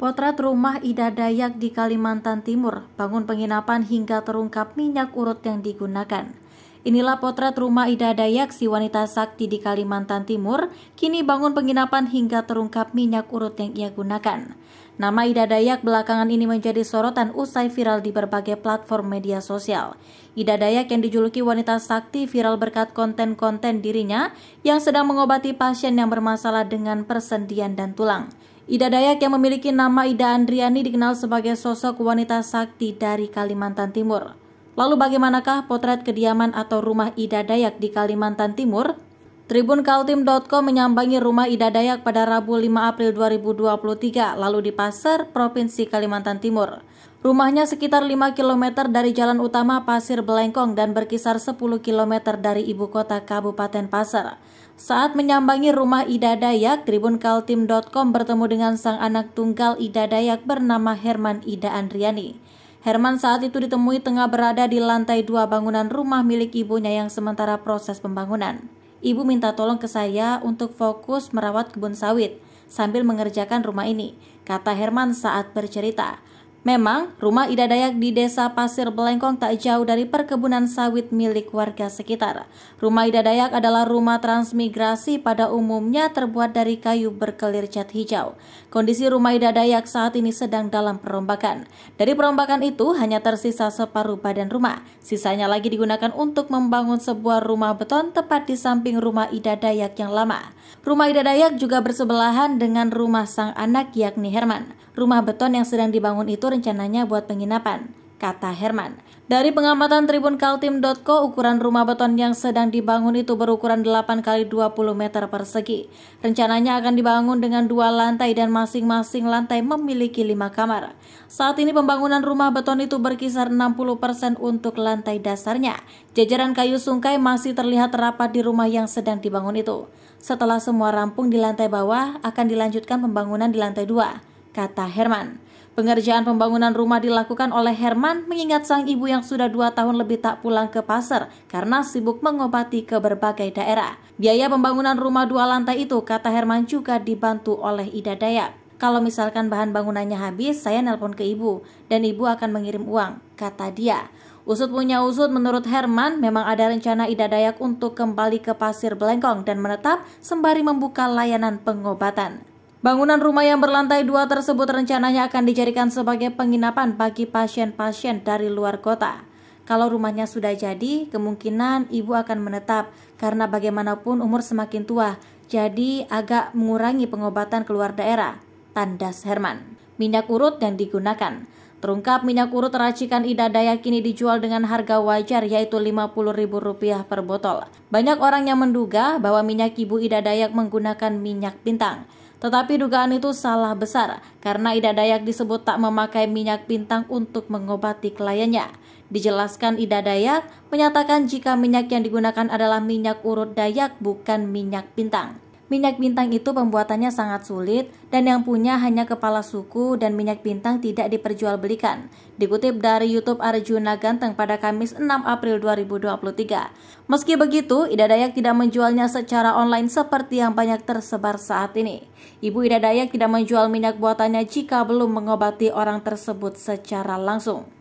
Potret rumah Ida Dayak di Kalimantan Timur, bangun penginapan hingga terungkap minyak urut yang digunakan. Inilah potret rumah Ida Dayak, si wanita sakti di Kalimantan Timur, kini bangun penginapan hingga terungkap minyak urut yang ia gunakan. Nama Ida Dayak belakangan ini menjadi sorotan usai viral di berbagai platform media sosial. Ida Dayak yang dijuluki wanita sakti viral berkat konten-konten dirinya yang sedang mengobati pasien yang bermasalah dengan persendian dan tulang. Ida Dayak yang memiliki nama Ida Andriani dikenal sebagai sosok wanita sakti dari Kalimantan Timur. Lalu bagaimanakah potret kediaman atau rumah Ida Dayak di Kalimantan Timur? Tribun Kaltim.com menyambangi rumah Ida Dayak pada Rabu 5 April 2023, lalu di Pasar, Provinsi Kalimantan Timur. Rumahnya sekitar 5 km dari jalan utama Pasir Belengkong dan berkisar 10 km dari ibu kota Kabupaten Pasar. Saat menyambangi rumah Ida Dayak, Tribun Kaltim.com bertemu dengan sang anak tunggal Ida Dayak bernama Herman Ida Andriani. Herman saat itu ditemui tengah berada di lantai dua bangunan rumah milik ibunya yang sementara proses pembangunan. Ibu minta tolong ke saya untuk fokus merawat kebun sawit sambil mengerjakan rumah ini, kata Herman saat bercerita. Memang, rumah Ida Dayak di desa Pasir Belengkong tak jauh dari perkebunan sawit milik warga sekitar. Rumah Ida Dayak adalah rumah transmigrasi pada umumnya terbuat dari kayu berkelir cat hijau. Kondisi rumah Ida Dayak saat ini sedang dalam perombakan. Dari perombakan itu hanya tersisa separuh badan rumah. Sisanya lagi digunakan untuk membangun sebuah rumah beton tepat di samping rumah Ida Dayak yang lama. Rumah Ida Dayak juga bersebelahan dengan rumah sang anak yakni Herman. Rumah beton yang sedang dibangun itu rencananya buat penginapan, kata Herman. Dari pengamatan tribunkaltim.co, ukuran rumah beton yang sedang dibangun itu berukuran 8 kali 20 meter persegi. Rencananya akan dibangun dengan dua lantai dan masing-masing lantai memiliki lima kamar. Saat ini pembangunan rumah beton itu berkisar 60% untuk lantai dasarnya. Jajaran kayu sungkai masih terlihat rapat di rumah yang sedang dibangun itu. Setelah semua rampung di lantai bawah, akan dilanjutkan pembangunan di lantai dua kata Herman. Pengerjaan pembangunan rumah dilakukan oleh Herman mengingat sang ibu yang sudah dua tahun lebih tak pulang ke pasar karena sibuk mengobati ke berbagai daerah. Biaya pembangunan rumah dua lantai itu, kata Herman juga dibantu oleh Ida Dayak. Kalau misalkan bahan bangunannya habis, saya nelpon ke ibu dan ibu akan mengirim uang, kata dia. Usut punya usut menurut Herman memang ada rencana Ida Dayak untuk kembali ke Pasir Belengkong dan menetap sembari membuka layanan pengobatan. Bangunan rumah yang berlantai dua tersebut rencananya akan dijadikan sebagai penginapan bagi pasien-pasien dari luar kota. Kalau rumahnya sudah jadi, kemungkinan ibu akan menetap karena bagaimanapun umur semakin tua, jadi agak mengurangi pengobatan keluar daerah. Tandas Herman. Minyak urut yang digunakan. Terungkap minyak urut racikan Ida Dayak kini dijual dengan harga wajar yaitu Rp50.000 per botol. Banyak orang yang menduga bahwa minyak ibu Ida Dayak menggunakan minyak bintang. Tetapi dugaan itu salah besar karena Ida Dayak disebut tak memakai minyak bintang untuk mengobati kliennya. Dijelaskan Ida Dayak menyatakan jika minyak yang digunakan adalah minyak urut Dayak bukan minyak bintang. Minyak bintang itu pembuatannya sangat sulit dan yang punya hanya kepala suku dan minyak bintang tidak diperjualbelikan. Dikutip dari YouTube Arjuna Ganteng pada Kamis 6 April 2023. Meski begitu, Ida Dayak tidak menjualnya secara online seperti yang banyak tersebar saat ini. Ibu Ida Dayak tidak menjual minyak buatannya jika belum mengobati orang tersebut secara langsung.